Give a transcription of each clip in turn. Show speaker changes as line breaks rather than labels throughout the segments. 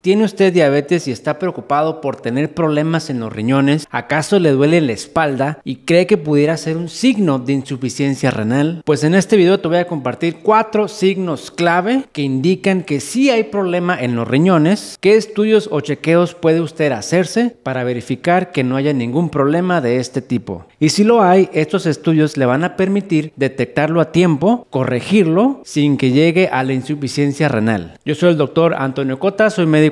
¿Tiene usted diabetes y está preocupado por tener problemas en los riñones? ¿Acaso le duele la espalda y cree que pudiera ser un signo de insuficiencia renal? Pues en este video te voy a compartir cuatro signos clave que indican que sí hay problema en los riñones. ¿Qué estudios o chequeos puede usted hacerse para verificar que no haya ningún problema de este tipo? Y si lo hay, estos estudios le van a permitir detectarlo a tiempo, corregirlo sin que llegue a la insuficiencia renal. Yo soy el doctor Antonio Cota, soy médico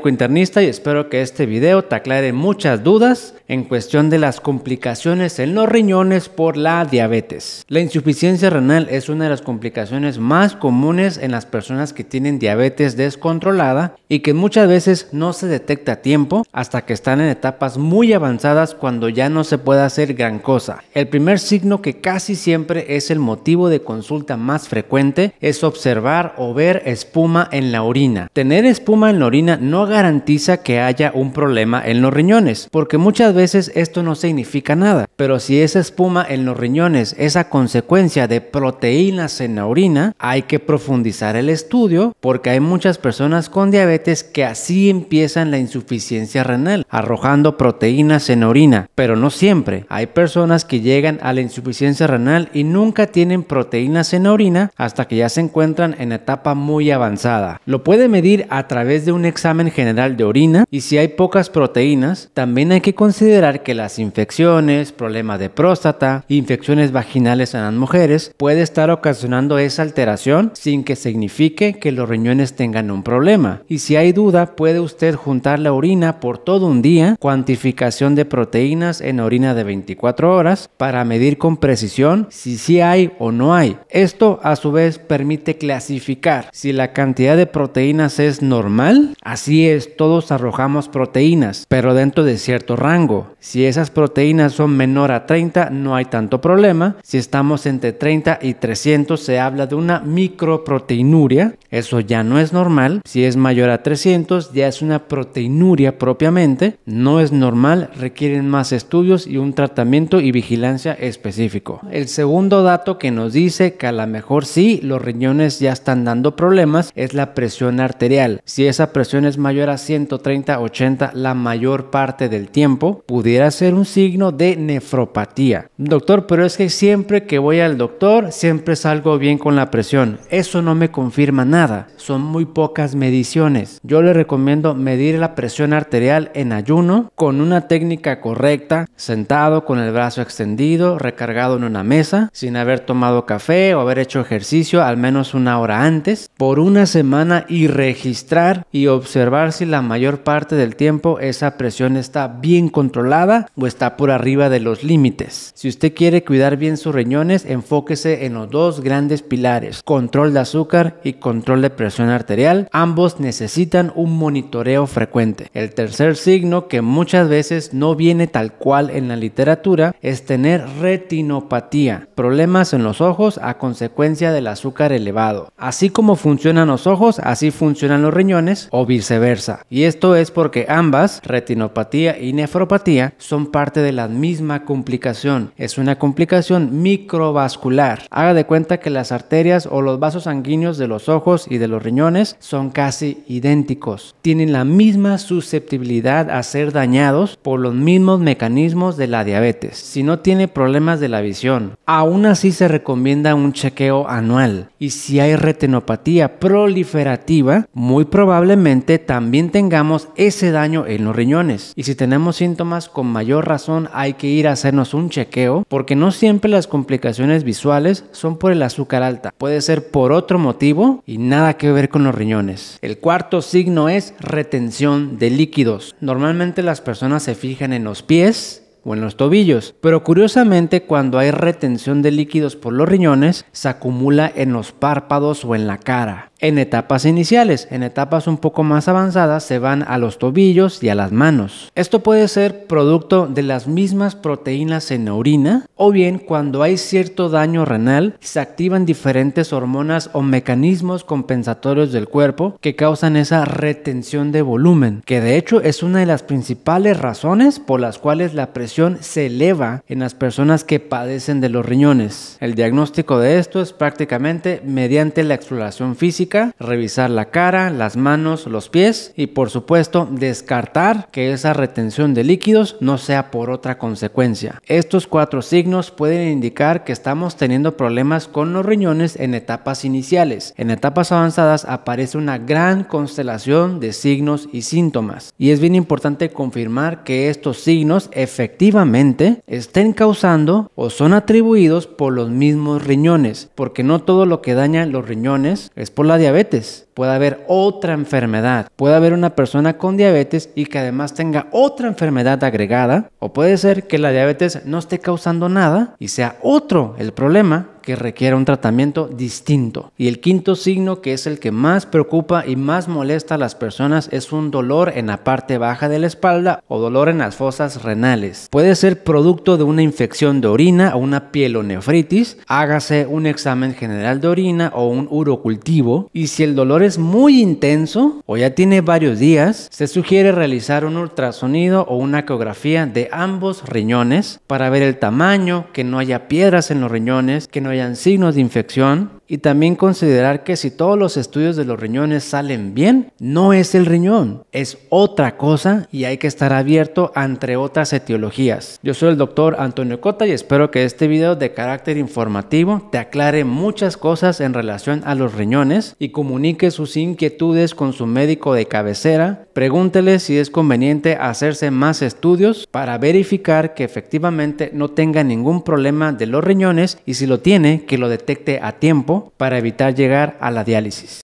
y espero que este video te aclare muchas dudas en cuestión de las complicaciones en los riñones por la diabetes. La insuficiencia renal es una de las complicaciones más comunes en las personas que tienen diabetes descontrolada y que muchas veces no se detecta a tiempo hasta que están en etapas muy avanzadas cuando ya no se puede hacer gran cosa. El primer signo que casi siempre es el motivo de consulta más frecuente es observar o ver espuma en la orina. Tener espuma en la orina no garantiza que haya un problema en los riñones, porque muchas veces esto no significa nada, pero si esa espuma en los riñones es a consecuencia de proteínas en la orina, hay que profundizar el estudio porque hay muchas personas con diabetes que así empiezan la insuficiencia renal, arrojando proteínas en orina, pero no siempre. Hay personas que llegan a la insuficiencia renal y nunca tienen proteínas en orina hasta que ya se encuentran en etapa muy avanzada. Lo puede medir a través de un examen general de orina y si hay pocas proteínas, también hay que considerar que las infecciones, problemas de próstata, infecciones vaginales en las mujeres puede estar ocasionando esa alteración sin que signifique que los riñones tengan un problema. Y si hay duda, puede usted juntar la orina por todo un día, cuantificación de proteínas en orina de 24 horas para medir con precisión si sí hay o no hay. Esto a su vez permite clasificar si la cantidad de proteínas es normal, así es todos arrojamos proteínas, pero dentro de cierto rango. Si esas proteínas son menor a 30, no hay tanto problema. Si estamos entre 30 y 300, se habla de una microproteinuria. Eso ya no es normal. Si es mayor a 300, ya es una proteinuria propiamente. No es normal, requieren más estudios y un tratamiento y vigilancia específico. El segundo dato que nos dice que a lo mejor sí, los riñones ya están dando problemas, es la presión arterial. Si esa presión es mayor era 130-80 la mayor parte del tiempo, pudiera ser un signo de nefropatía. Doctor, pero es que siempre que voy al doctor, siempre salgo bien con la presión. Eso no me confirma nada. Son muy pocas mediciones. Yo le recomiendo medir la presión arterial en ayuno con una técnica correcta, sentado con el brazo extendido, recargado en una mesa, sin haber tomado café o haber hecho ejercicio al menos una hora antes, por una semana y registrar y observar si la mayor parte del tiempo esa presión está bien controlada o está por arriba de los límites. Si usted quiere cuidar bien sus riñones, enfóquese en los dos grandes pilares, control de azúcar y control de presión arterial. Ambos necesitan un monitoreo frecuente. El tercer signo que muchas veces no viene tal cual en la literatura es tener retinopatía, problemas en los ojos a consecuencia del azúcar elevado. Así como funcionan los ojos, así funcionan los riñones o viceversa. Y esto es porque ambas, retinopatía y nefropatía, son parte de la misma complicación. Es una complicación microvascular. Haga de cuenta que las arterias o los vasos sanguíneos de los ojos y de los riñones son casi idénticos. Tienen la misma susceptibilidad a ser dañados por los mismos mecanismos de la diabetes. Si no tiene problemas de la visión, aún así se recomienda un chequeo anual. Y si hay retinopatía proliferativa, muy probablemente también también tengamos ese daño en los riñones. Y si tenemos síntomas, con mayor razón hay que ir a hacernos un chequeo, porque no siempre las complicaciones visuales son por el azúcar alta, puede ser por otro motivo y nada que ver con los riñones. El cuarto signo es retención de líquidos. Normalmente las personas se fijan en los pies, o en los tobillos. Pero curiosamente, cuando hay retención de líquidos por los riñones, se acumula en los párpados o en la cara en etapas iniciales, en etapas un poco más avanzadas se van a los tobillos y a las manos. Esto puede ser producto de las mismas proteínas en la orina o bien cuando hay cierto daño renal se activan diferentes hormonas o mecanismos compensatorios del cuerpo que causan esa retención de volumen, que de hecho es una de las principales razones por las cuales la presión se eleva en las personas que padecen de los riñones. El diagnóstico de esto es prácticamente mediante la exploración física revisar la cara, las manos, los pies y por supuesto descartar que esa retención de líquidos no sea por otra consecuencia. Estos cuatro signos pueden indicar que estamos teniendo problemas con los riñones en etapas iniciales. En etapas avanzadas aparece una gran constelación de signos y síntomas y es bien importante confirmar que estos signos efectivamente estén causando o son atribuidos por los mismos riñones, porque no todo lo que daña los riñones es por la diabetes, puede haber otra enfermedad, puede haber una persona con diabetes y que además tenga otra enfermedad agregada, o puede ser que la diabetes no esté causando nada y sea otro el problema que requiera un tratamiento distinto. Y el quinto signo, que es el que más preocupa y más molesta a las personas, es un dolor en la parte baja de la espalda o dolor en las fosas renales. Puede ser producto de una infección de orina o una pielonefritis. Hágase un examen general de orina o un urocultivo. Y si el dolor es muy intenso o ya tiene varios días, se sugiere realizar un ultrasonido o una ecografía de ambos riñones para ver el tamaño, que no haya piedras en los riñones, que no hayan signos de infección y también considerar que si todos los estudios de los riñones salen bien, no es el riñón, es otra cosa y hay que estar abierto entre otras etiologías. Yo soy el doctor Antonio Cota y espero que este video de carácter informativo te aclare muchas cosas en relación a los riñones y comunique sus inquietudes con su médico de cabecera. Pregúntele si es conveniente hacerse más estudios para verificar que efectivamente no tenga ningún problema de los riñones y si lo tiene, que lo detecte a tiempo para evitar llegar a la diálisis.